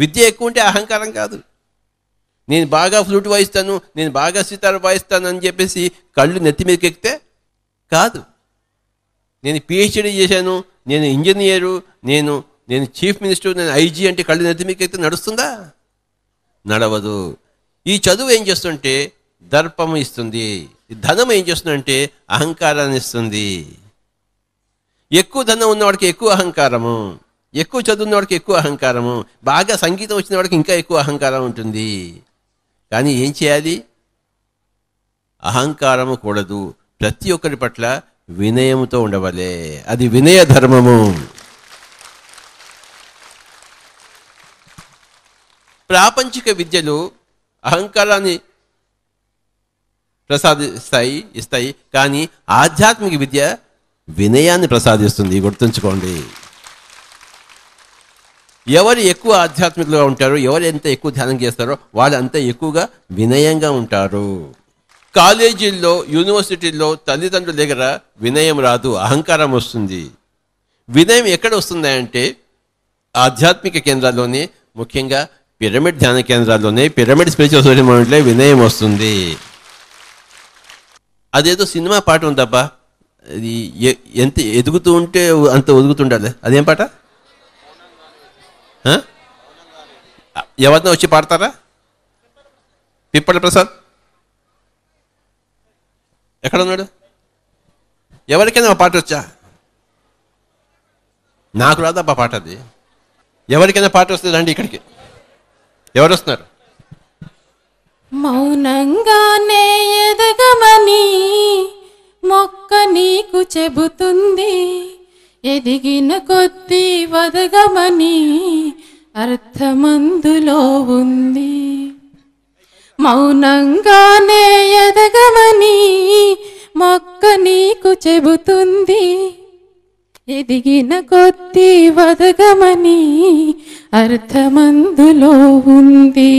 విద్య ఎక్కువ ఉంటే అహంకారం కాదు నేను బాగా ఫ్లూట్ వాయిస్తాను నేను బాగా సీతారు వాయిస్తాను అని చెప్పేసి కళ్ళు నెత్తి మీదకి ఎక్కితే కాదు నేను పిహెచ్డీ చేశాను నేను ఇంజనీరు నేను నేను చీఫ్ మినిస్టర్ నేను ఐజీ అంటే కళ్ళు నెత్తి మీదకి ఎక్కితే నడుస్తుందా నడవదు ఈ చదువు ఏం చేస్తుంటే దర్పం ఇస్తుంది ధనం ఏం చేస్తుందంటే అహంకారాన్ని ఇస్తుంది ఎక్కువ ధనం ఉన్నవాడికి ఎక్కువ అహంకారము ఎక్కువ చదువున్న వాడికి ఎక్కువ అహంకారము బాగా సంగీతం వచ్చిన వాడికి ఇంకా ఎక్కువ అహంకారం ఉంటుంది కానీ ఏం చేయాలి అహంకారము కూడదు ప్రతి ఒక్కరి పట్ల వినయముతో ఉండవలే అది వినయ ధర్మము ప్రాపంచిక విద్యలు అహంకారాన్ని ప్రసాదిస్తాయి ఇస్తాయి కానీ ఆధ్యాత్మిక విద్య వినయాన్ని ప్రసాదిస్తుంది గుర్తుంచుకోండి ఎవరు ఎక్కువ ఆధ్యాత్మికలుగా ఉంటారు ఎవరు ఎంత ఎక్కువ ధ్యానం చేస్తారో వాళ్ళు అంత ఎక్కువగా వినయంగా ఉంటారు కాలేజీల్లో యూనివర్సిటీల్లో తల్లిదండ్రుల దగ్గర వినయం రాదు అహంకారం వస్తుంది వినయం ఎక్కడ వస్తుందంటే ఆధ్యాత్మిక కేంద్రాల్లోనే ముఖ్యంగా పిరమిడ్ ధ్యాన కేంద్రాల్లోనే పిరమిడ్ స్పిరిచువల్ సొసైటీ మూమెంట్లే వినయం వస్తుంది అదేదో సినిమా పాట ఉందబ్బా అది ఎంత ఎదుగుతూ ఉంటే అంత ఒదుగుతుండాలి అదేం పాట ఎవరినో వచ్చి పాడతారా పిప్పల ప్రసాద్ ఎక్కడ ఉన్నాడు ఎవరికైనా పాట వచ్చా నాకు రాదబ్బా పాట అది ఎవరికైనా పాట వస్తుంది రండి ఇక్కడికి ఎవరు వస్తున్నారు మౌనంగానే ఎదగమని మొక్క నీకు చెబుతుంది ఎదిగిన కొద్ది వదగమని అర్థమందులో ఉంది మౌనంగానే ఎదగమని మొక్క నీకు చెబుతుంది ఎదిగిన కొద్ది వదగమని అర్థమందులో ఉంది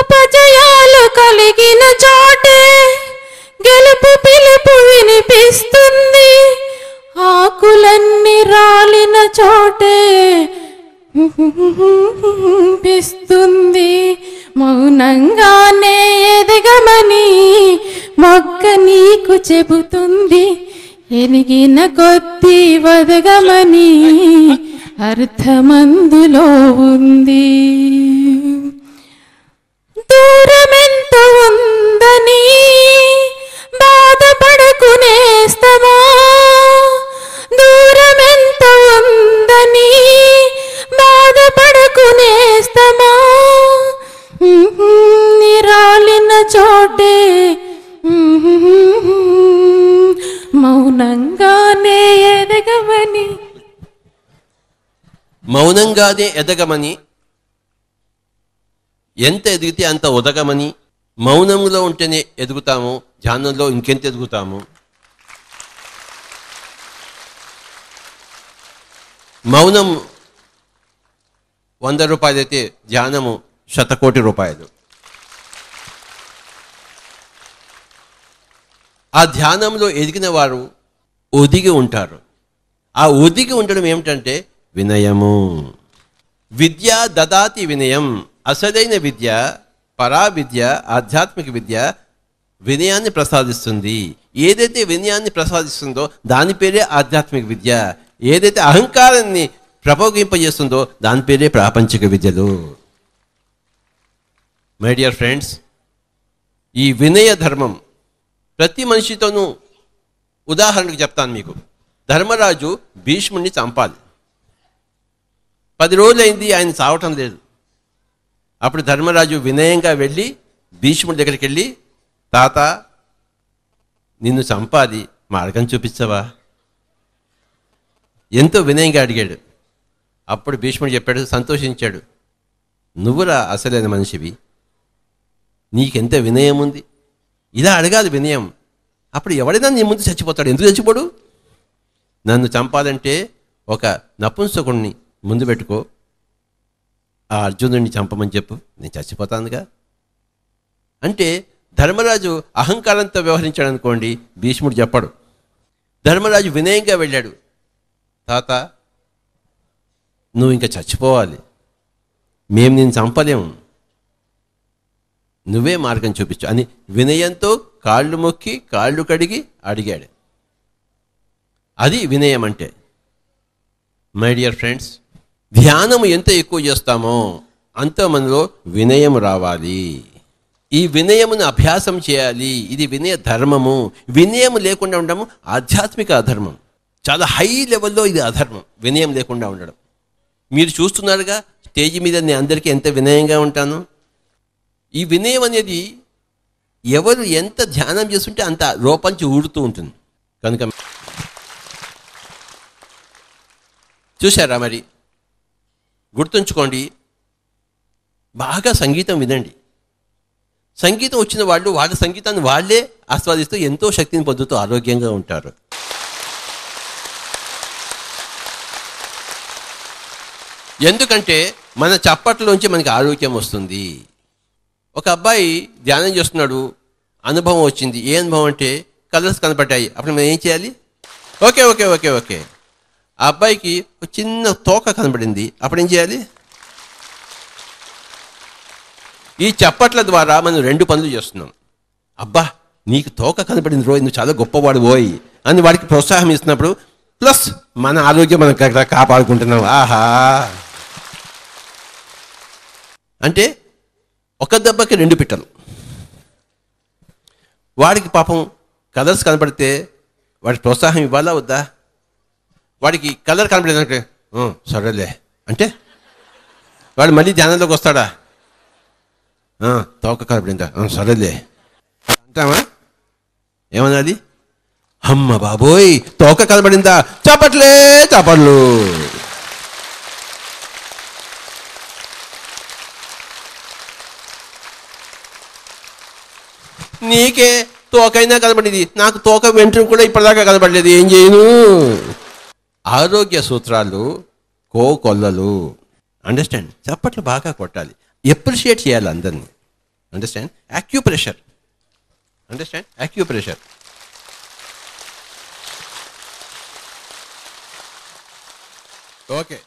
అపజయాలు కలిగిన చోటే గెలుపు పిలుపు వినిపిస్తుంది చోటే పిస్తుంది మౌనంగానే ఎదగమని మొక్క నీకు చెబుతుంది ఎనిగిన కొద్ది వదగమని అర్థమందులో ఉంది మౌనంగానే ఎదగమని ఎంత ఎదిగితే అంత ఉదగమని మౌనంలో ఉంటేనే ఎదుగుతాము ధ్యానంలో ఇంకెంత ఎదుగుతాము మౌనం వంద రూపాయలైతే ధ్యానము శతకోటి రూపాయలు ఆ ధ్యానంలో ఎదిగిన వారు ఒదిగి ఉంటారు ఆ ఒదిగి ఉండడం ఏమిటంటే వినయము విద్య దదాతి వినయం అసలైన విద్య పరా విద్య ఆధ్యాత్మిక విద్య వినయాన్ని ప్రసాదిస్తుంది ఏదైతే వినయాన్ని ప్రసాదిస్తుందో దాని పేరే ఆధ్యాత్మిక విద్య ఏదైతే అహంకారాన్ని ప్రభోగింపజేస్తుందో దాని పేరే ప్రాపంచిక విద్యలు మై డియర్ ఫ్రెండ్స్ ఈ వినయ ధర్మం ప్రతి మనిషితోనూ ఉదాహరణకు చెప్తాను మీకు ధర్మరాజు భీష్ముడిని చంపాలి పది రోజులైంది ఆయన చావటం లేదు అప్పుడు ధర్మరాజు వినయంగా వెళ్ళి భీష్ముడి దగ్గరికి వెళ్ళి తాత నిన్ను చంపాది మార్గం చూపించవా ఎంతో వినయంగా అడిగాడు అప్పుడు భీష్ముడు చెప్పాడు సంతోషించాడు నువ్వురా అసలైన మనిషివి నీకెంత వినయం ఉంది ఇలా అడగాలి వినయం అప్పుడు ఎవడైనా నీ ముందు చచ్చిపోతాడు ఎందుకు చచ్చిపోడు నన్ను చంపాలంటే ఒక నపుంసకుణ్ణి ముందు పెట్టుకో ఆ అర్జునుడిని చంపమని చెప్పు నేను చచ్చిపోతానుగా అంటే ధర్మరాజు అహంకారంతో వ్యవహరించాడు అనుకోండి భీష్ముడు చెప్పాడు ధర్మరాజు వినయంగా వెళ్ళాడు తాత నువ్వు ఇంకా చచ్చిపోవాలి మేము నేను చంపలేము నువ్వే మార్గం చూపించు అని వినయంతో కాళ్ళు మొక్కి కాళ్ళు కడిగి అడిగాడు అది వినయం అంటే మై డియర్ ఫ్రెండ్స్ ధ్యానం ఎంత ఎక్కువ చేస్తామో అంత మనలో వినయం రావాలి ఈ వినయమును అభ్యాసం చేయాలి ఇది వినయ ధర్మము వినయం లేకుండా ఉండడం ఆధ్యాత్మిక అధర్మం చాలా హై లెవెల్లో ఇది అధర్మం వినయం లేకుండా ఉండడం మీరు చూస్తున్నారుగా స్టేజ్ మీద నేను అందరికీ ఎంత వినయంగా ఉంటాను ఈ వినయం అనేది ఎవరు ఎంత ధ్యానం చేస్తుంటే అంత లోపంచి ఊడుతూ ఉంటుంది కనుక చూసారా మరి గుర్తుంచుకోండి బాగా సంగీతం వినండి సంగీతం వచ్చిన వాళ్ళు వాళ్ళ సంగీతాన్ని వాళ్ళే ఆస్వాదిస్తూ ఎంతో శక్తిని పొందుతూ ఆరోగ్యంగా ఉంటారు ఎందుకంటే మన చప్పట్లోంచి మనకి ఆరోగ్యం వస్తుంది ఒక అబ్బాయి ధ్యానం చేస్తున్నాడు అనుభవం వచ్చింది ఏ అనుభవం అంటే కలర్స్ కనపడ్డాయి అప్పుడు మనం ఏం చేయాలి ఓకే ఓకే ఓకే ఓకే ఆ అబ్బాయికి ఒక చిన్న తోక కనబడింది అప్పుడు ఏం చేయాలి ఈ చప్పట్ల ద్వారా మనం రెండు పనులు చేస్తున్నాం అబ్బా నీకు తోక కనబడింది రోజు నువ్వు చాలా గొప్పవాడు పోయి అని వాడికి ప్రోత్సాహం ఇస్తున్నప్పుడు ప్లస్ మన ఆరోగ్యం మనం కాపాడుకుంటున్నాం ఆహా అంటే ఒక దెబ్బకి రెండు పిట్టలు వాడికి పాపం కలర్స్ కనబడితే వాడికి ప్రోత్సాహం ఇవ్వాలా వద్దా వాడికి కలర్ కనపడేది సరేలే అంటే వాడు మళ్ళీ ధ్యానంలోకి వస్తాడా తోక కనపడిందా సరేలే అంటామా అది అమ్మ బాబోయ్ తోక కనబడిందా చపట్లే చపట్లు నీకే తోకైనా కనబడింది నాకు తోక వెంట్రం కూడా ఇప్పటిదాకా కనబడలేదు ఏం చేయను ఆరోగ్య సూత్రాలు కో కొల్లలు అండర్స్టాండ్ చప్పట్లు బాగా కొట్టాలి ఎప్రిషియేట్ చేయాలి అందరినీ understand acupressure understand acupressure okay